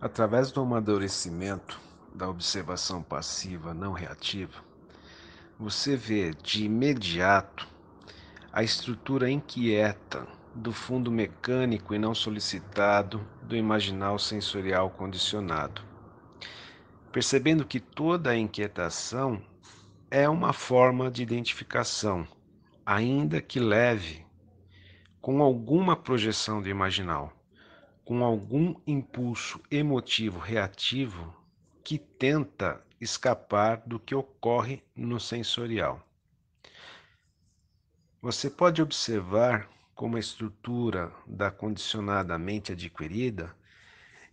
Através do amadurecimento da observação passiva não reativa, você vê de imediato a estrutura inquieta do fundo mecânico e não solicitado do imaginal sensorial condicionado. Percebendo que toda a inquietação é uma forma de identificação, ainda que leve, com alguma projeção de imaginal, com algum impulso emotivo reativo que tenta escapar do que ocorre no sensorial. Você pode observar como a estrutura da condicionada mente adquirida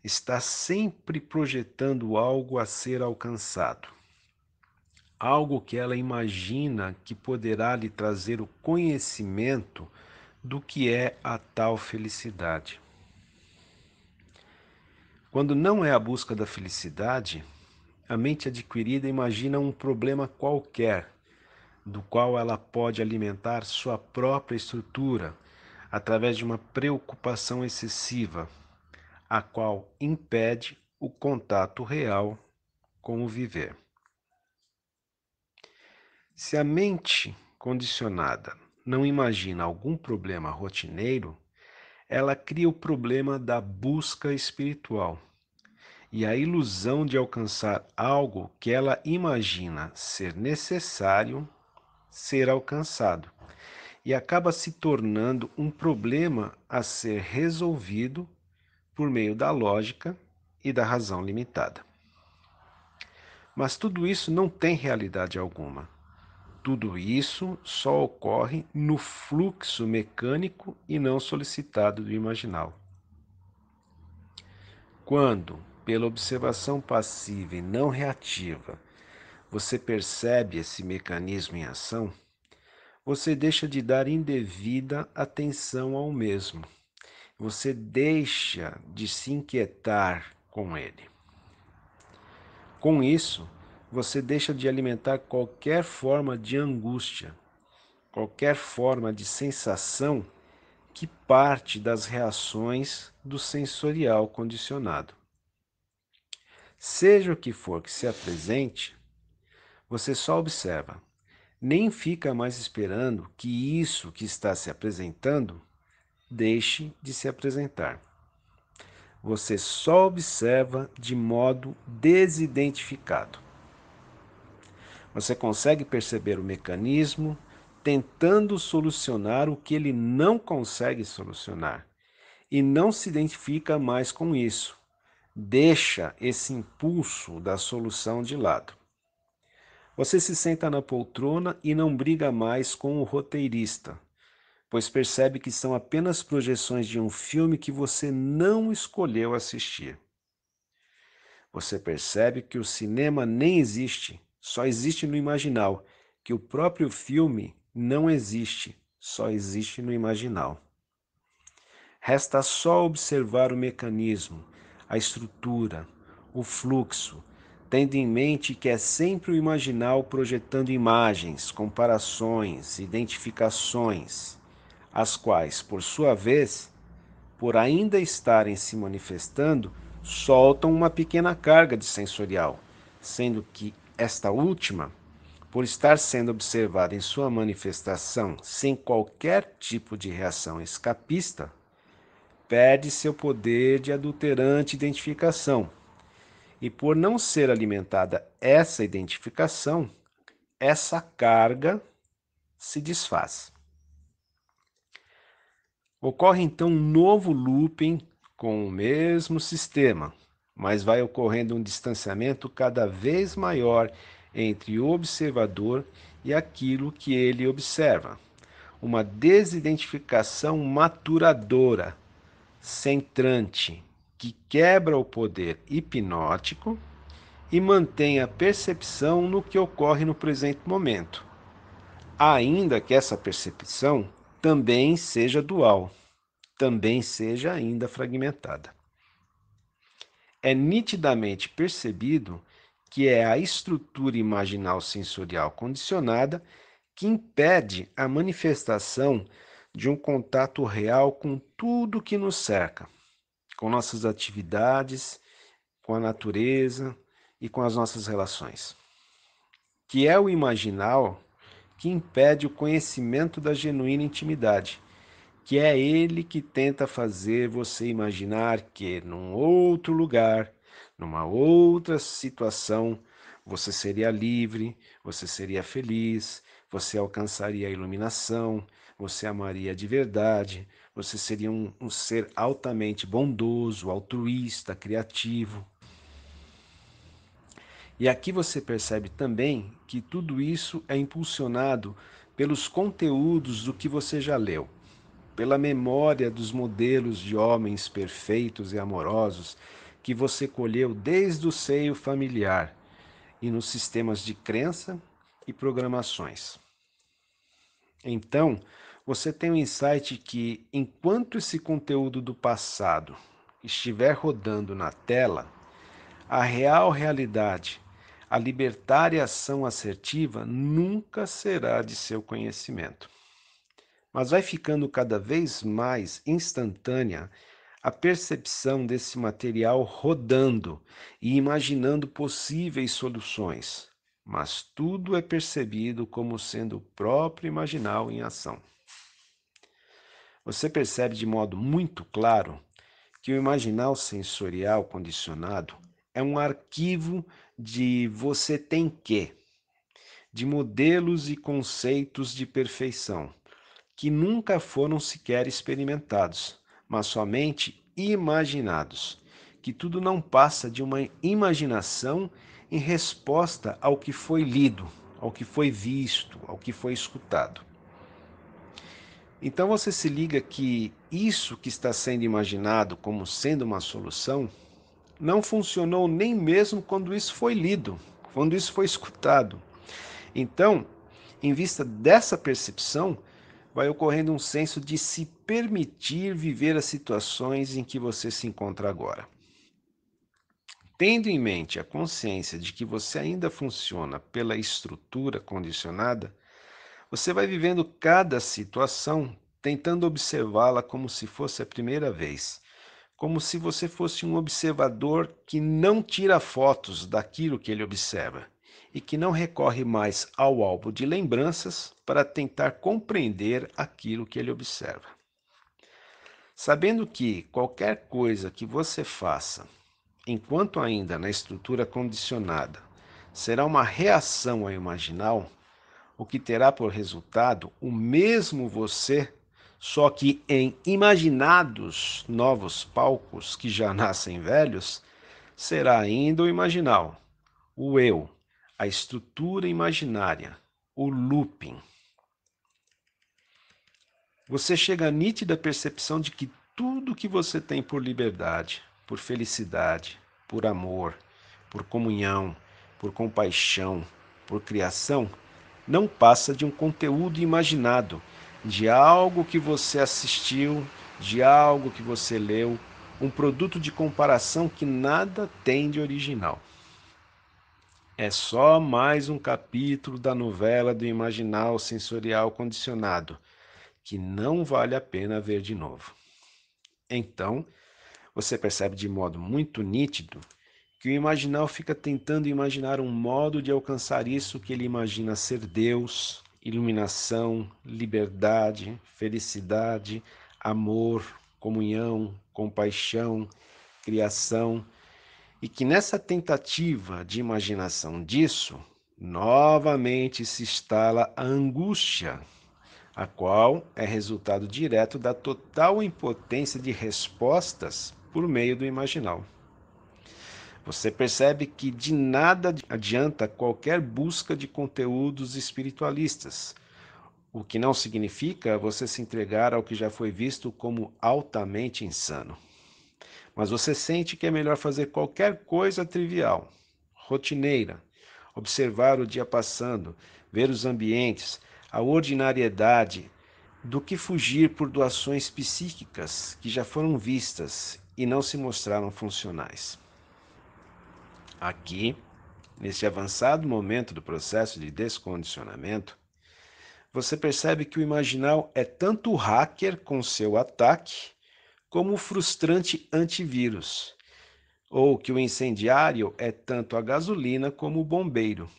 está sempre projetando algo a ser alcançado, algo que ela imagina que poderá lhe trazer o conhecimento do que é a tal felicidade. Quando não é a busca da felicidade, a mente adquirida imagina um problema qualquer, do qual ela pode alimentar sua própria estrutura através de uma preocupação excessiva, a qual impede o contato real com o viver. Se a mente condicionada não imagina algum problema rotineiro, ela cria o problema da busca espiritual e a ilusão de alcançar algo que ela imagina ser necessário ser alcançado, e acaba se tornando um problema a ser resolvido por meio da lógica e da razão limitada. Mas tudo isso não tem realidade alguma. Tudo isso só ocorre no fluxo mecânico e não solicitado do imaginal. Quando, pela observação passiva e não reativa, você percebe esse mecanismo em ação, você deixa de dar indevida atenção ao mesmo. Você deixa de se inquietar com ele. Com isso, você deixa de alimentar qualquer forma de angústia, qualquer forma de sensação que parte das reações do sensorial condicionado. Seja o que for que se apresente, você só observa, nem fica mais esperando que isso que está se apresentando deixe de se apresentar. Você só observa de modo desidentificado. Você consegue perceber o mecanismo tentando solucionar o que ele não consegue solucionar e não se identifica mais com isso. Deixa esse impulso da solução de lado. Você se senta na poltrona e não briga mais com o roteirista, pois percebe que são apenas projeções de um filme que você não escolheu assistir. Você percebe que o cinema nem existe só existe no imaginal, que o próprio filme não existe, só existe no imaginal. Resta só observar o mecanismo, a estrutura, o fluxo, tendo em mente que é sempre o imaginal projetando imagens, comparações, identificações, as quais, por sua vez, por ainda estarem se manifestando, soltam uma pequena carga de sensorial, sendo que esta última, por estar sendo observada em sua manifestação sem qualquer tipo de reação escapista, perde seu poder de adulterante identificação. E por não ser alimentada essa identificação, essa carga se desfaz. Ocorre então um novo looping com o mesmo sistema, mas vai ocorrendo um distanciamento cada vez maior entre o observador e aquilo que ele observa. Uma desidentificação maturadora, centrante, que quebra o poder hipnótico e mantém a percepção no que ocorre no presente momento, ainda que essa percepção também seja dual, também seja ainda fragmentada é nitidamente percebido que é a estrutura imaginal sensorial condicionada que impede a manifestação de um contato real com tudo que nos cerca, com nossas atividades, com a natureza e com as nossas relações. Que é o imaginal que impede o conhecimento da genuína intimidade, que é ele que tenta fazer você imaginar que num outro lugar, numa outra situação, você seria livre, você seria feliz, você alcançaria a iluminação, você amaria de verdade, você seria um, um ser altamente bondoso, altruísta, criativo. E aqui você percebe também que tudo isso é impulsionado pelos conteúdos do que você já leu pela memória dos modelos de homens perfeitos e amorosos que você colheu desde o seio familiar e nos sistemas de crença e programações. Então, você tem o um insight que, enquanto esse conteúdo do passado estiver rodando na tela, a real realidade, a libertária ação assertiva nunca será de seu conhecimento mas vai ficando cada vez mais instantânea a percepção desse material rodando e imaginando possíveis soluções, mas tudo é percebido como sendo o próprio imaginal em ação. Você percebe de modo muito claro que o imaginal sensorial condicionado é um arquivo de você tem que, de modelos e conceitos de perfeição que nunca foram sequer experimentados, mas somente imaginados, que tudo não passa de uma imaginação em resposta ao que foi lido, ao que foi visto, ao que foi escutado. Então você se liga que isso que está sendo imaginado como sendo uma solução não funcionou nem mesmo quando isso foi lido, quando isso foi escutado. Então, em vista dessa percepção, vai ocorrendo um senso de se permitir viver as situações em que você se encontra agora. Tendo em mente a consciência de que você ainda funciona pela estrutura condicionada, você vai vivendo cada situação tentando observá-la como se fosse a primeira vez, como se você fosse um observador que não tira fotos daquilo que ele observa e que não recorre mais ao álbum de lembranças para tentar compreender aquilo que ele observa. Sabendo que qualquer coisa que você faça, enquanto ainda na estrutura condicionada, será uma reação ao imaginal, o que terá por resultado o mesmo você, só que em imaginados novos palcos que já nascem velhos, será ainda o imaginal, o eu, a estrutura imaginária, o looping. Você chega à nítida percepção de que tudo que você tem por liberdade, por felicidade, por amor, por comunhão, por compaixão, por criação, não passa de um conteúdo imaginado, de algo que você assistiu, de algo que você leu, um produto de comparação que nada tem de original. É só mais um capítulo da novela do imaginal sensorial condicionado, que não vale a pena ver de novo. Então, você percebe de modo muito nítido que o imaginal fica tentando imaginar um modo de alcançar isso que ele imagina ser Deus, iluminação, liberdade, felicidade, amor, comunhão, compaixão, criação e que nessa tentativa de imaginação disso, novamente se instala a angústia, a qual é resultado direto da total impotência de respostas por meio do imaginal. Você percebe que de nada adianta qualquer busca de conteúdos espiritualistas, o que não significa você se entregar ao que já foi visto como altamente insano mas você sente que é melhor fazer qualquer coisa trivial, rotineira, observar o dia passando, ver os ambientes, a ordinariedade, do que fugir por doações psíquicas que já foram vistas e não se mostraram funcionais. Aqui, neste avançado momento do processo de descondicionamento, você percebe que o imaginal é tanto o hacker com seu ataque, como o frustrante antivírus, ou que o incendiário é tanto a gasolina como o bombeiro.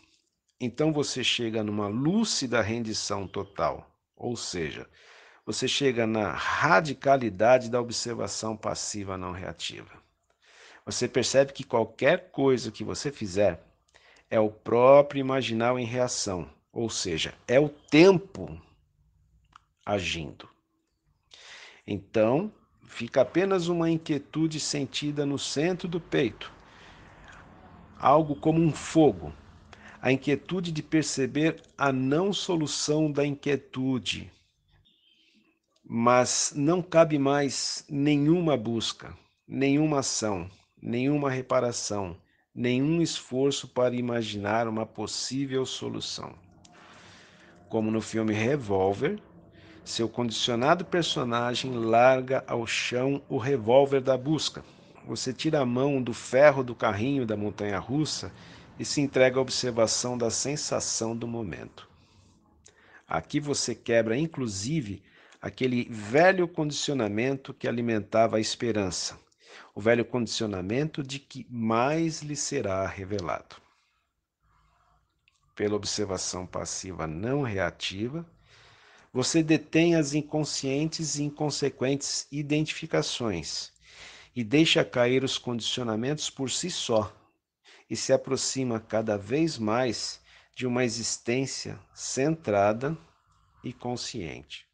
Então você chega numa lúcida rendição total, ou seja, você chega na radicalidade da observação passiva não reativa. Você percebe que qualquer coisa que você fizer é o próprio imaginal em reação, ou seja, é o tempo agindo. Então, Fica apenas uma inquietude sentida no centro do peito, algo como um fogo. A inquietude de perceber a não solução da inquietude. Mas não cabe mais nenhuma busca, nenhuma ação, nenhuma reparação, nenhum esforço para imaginar uma possível solução. Como no filme Revolver, seu condicionado personagem larga ao chão o revólver da busca. Você tira a mão do ferro do carrinho da montanha russa e se entrega à observação da sensação do momento. Aqui você quebra, inclusive, aquele velho condicionamento que alimentava a esperança, o velho condicionamento de que mais lhe será revelado. Pela observação passiva não reativa, você detém as inconscientes e inconsequentes identificações e deixa cair os condicionamentos por si só e se aproxima cada vez mais de uma existência centrada e consciente.